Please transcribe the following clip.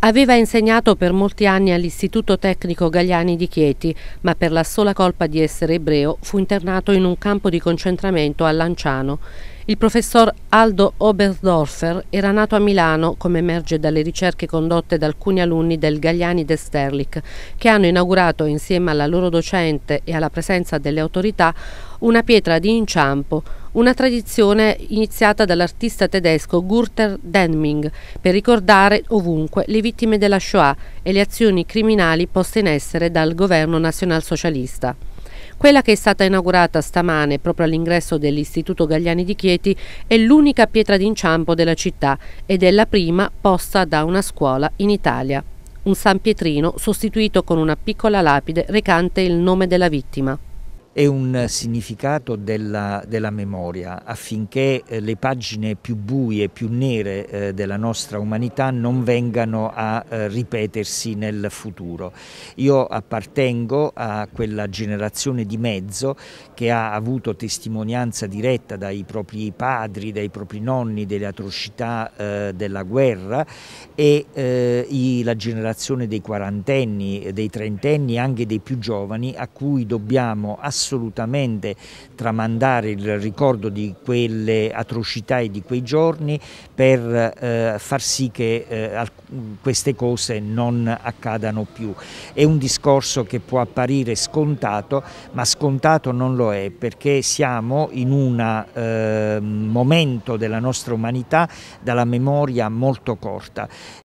Aveva insegnato per molti anni all'Istituto Tecnico Gagliani di Chieti, ma per la sola colpa di essere ebreo fu internato in un campo di concentramento a Lanciano. Il professor Aldo Oberdorfer era nato a Milano, come emerge dalle ricerche condotte da alcuni alunni del Gagliani de Sterlich, che hanno inaugurato insieme alla loro docente e alla presenza delle autorità una pietra di inciampo, una tradizione iniziata dall'artista tedesco Gürter Denming per ricordare ovunque le vittime della Shoah e le azioni criminali poste in essere dal governo nazionalsocialista. Quella che è stata inaugurata stamane proprio all'ingresso dell'Istituto Gagliani di Chieti è l'unica pietra d'inciampo della città ed è la prima posta da una scuola in Italia. Un San Pietrino sostituito con una piccola lapide recante il nome della vittima e un significato della, della memoria affinché eh, le pagine più buie, più nere eh, della nostra umanità non vengano a eh, ripetersi nel futuro. Io appartengo a quella generazione di mezzo che ha avuto testimonianza diretta dai propri padri, dai propri nonni delle atrocità eh, della guerra e eh, i, la generazione dei quarantenni, dei trentenni, anche dei più giovani a cui dobbiamo assolutamente assolutamente tramandare il ricordo di quelle atrocità e di quei giorni per eh, far sì che eh, queste cose non accadano più. È un discorso che può apparire scontato, ma scontato non lo è perché siamo in un eh, momento della nostra umanità dalla memoria molto corta.